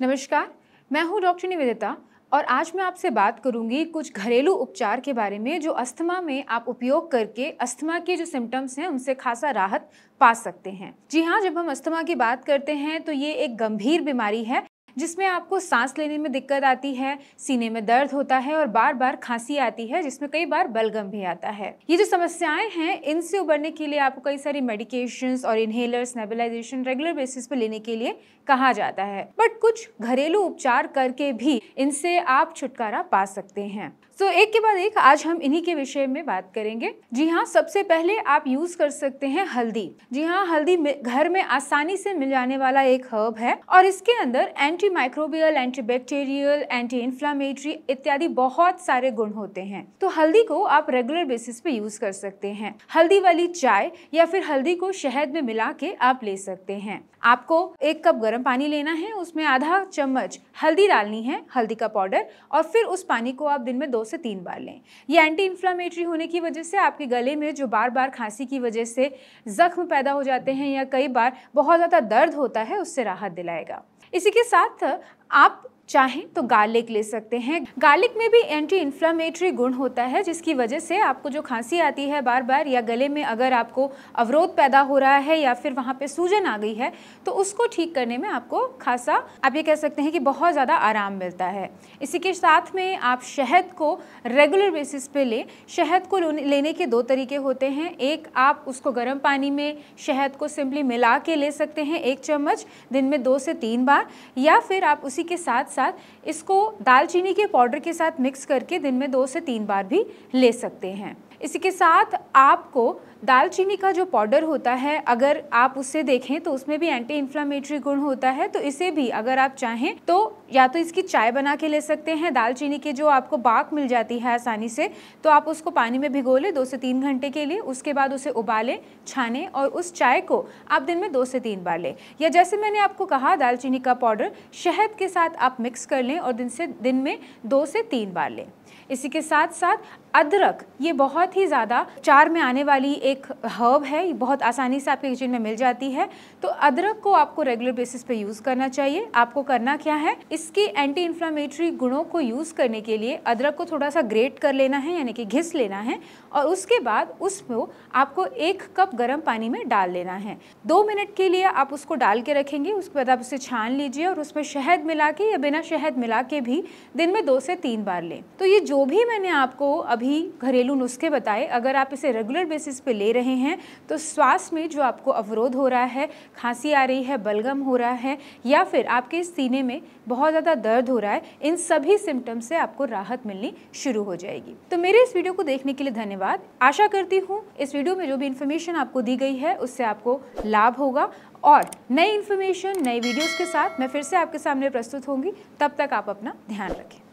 नमस्कार मैं हूं डॉक्टर निवेदिता और आज मैं आपसे बात करूंगी कुछ घरेलू उपचार के बारे में जो अस्थमा में आप उपयोग करके अस्थमा के जो सिम्टम्स हैं उनसे खासा राहत पा सकते हैं जी हाँ जब हम अस्थमा की बात करते हैं तो ये एक गंभीर बीमारी है जिसमें आपको सांस लेने में दिक्कत आती है सीने में दर्द होता है और बार बार खांसी आती है जिसमें कई बार बलगम भी आता है ये जो समस्याएं हैं इनसे उबरने के लिए आपको कई सारी मेडिकेशन और इनहेलर्स नेबलाइजेशन रेगुलर बेसिस पर लेने के लिए कहा जाता है बट कुछ घरेलू उपचार करके भी इनसे आप छुटकारा पा सकते हैं तो एक के बाद एक आज हम इन्हीं के विषय में बात करेंगे जी हाँ सबसे पहले आप यूज कर सकते हैं हल्दी जी हाँ हल्दी घर में आसानी से मिल जाने वाला एक हर्ब है और इसके अंदर anti microbial anti bacterial anti inflammatory इत्यादि बहुत सारे गुण होते हैं तो हल्दी को आप रेगुलर बेसिस पे यूज कर सकते हैं हल्दी वाली चाय या फिर हल्दी को शहद में मिला के आप ले सकते हैं आपको एक कप गर्म पानी लेना है उसमें आधा चम्मच हल्दी डालनी है हल्दी का पाउडर और फिर उस पानी को आप दिन में दो से तीन बार लें ये एंटी इन्फ्लामेटरी होने की वजह से आपके गले में जो बार बार खांसी की वजह से जख्म पैदा हो जाते हैं या कई बार बहुत ज़्यादा दर्द होता है उससे राहत दिलाएगा इसी के साथ आप चाहें तो गार्लिक ले सकते हैं गार्लिक में भी एंटी इन्फ्लामेटरी गुण होता है जिसकी वजह से आपको जो खांसी आती है बार बार या गले में अगर आपको अवरोध पैदा हो रहा है या फिर वहाँ पे सूजन आ गई है तो उसको ठीक करने में आपको खासा आप ये कह सकते हैं कि बहुत ज़्यादा आराम मिलता है इसी के साथ में आप शहद को रेगुलर बेसिस पे लें शहद को लेने के दो तरीके होते हैं एक आप उसको गर्म पानी में शहद को सिंपली मिला के ले सकते हैं एक चम्मच दिन में दो से तीन बार या फिर आप उसी के साथ साथ इसको दालचीनी के पाउडर के साथ मिक्स करके दिन में दो से तीन बार भी ले सकते हैं इसी के साथ आपको दालचीनी का जो पाउडर होता है अगर आप उससे देखें तो उसमें भी एंटी इन्फ्लामेटरी गुण होता है तो इसे भी अगर आप चाहें तो या तो इसकी चाय बना के ले सकते हैं दालचीनी की जो आपको बाक मिल जाती है आसानी से तो आप उसको पानी में भिगो लें दो से तीन घंटे के लिए उसके बाद उसे उबालें छाने और उस चाय को आप दिन में दो से तीन बार लें या जैसे मैंने आपको कहा दालचीनी का पाउडर शहद के साथ आप मिक्स कर लें और दिन से दिन में दो से तीन बार लें इसी के साथ साथ अदरक ये बहुत ही ज़्यादा चार में आने वाली एक एक हर्ब है ये बहुत आसानी से आपके किचन में मिल जाती है तो अदरक को आपको रेगुलर बेसिस पे यूज़ करना चाहिए आपको करना क्या है इसके एंटी इन्फ्लामेटरी गुणों को यूज़ करने के लिए अदरक को थोड़ा सा ग्रेट कर लेना है यानी कि घिस लेना है और उसके बाद उसको आपको एक कप गर्म पानी में डाल लेना है दो मिनट के लिए आप उसको डाल के रखेंगे उसके बाद आप उसे छान लीजिए और उसमें शहद मिला के या बिना शहद मिला के भी दिन में दो से तीन बार लें तो ये जो भी मैंने आपको अभी घरेलू नुस्खे बताए अगर आप इसे रेगुलर बेसिस पे ले रहे हैं तो श्वास में जो आपको अवरोध हो रहा है खांसी आ रही है बलगम हो रहा है या फिर आपके सीने में बहुत ज़्यादा दर्द हो रहा है इन सभी सिम्टम्स से आपको राहत मिलनी शुरू हो जाएगी तो मेरे इस वीडियो को देखने के लिए धन्यवाद आशा करती हूँ इस वीडियो में जो भी इन्फॉर्मेशन आपको दी गई है उससे आपको लाभ होगा और नई इन्फॉर्मेशन नए वीडियोस के साथ मैं फिर से आपके सामने प्रस्तुत होंगी तब तक आप अपना ध्यान रखें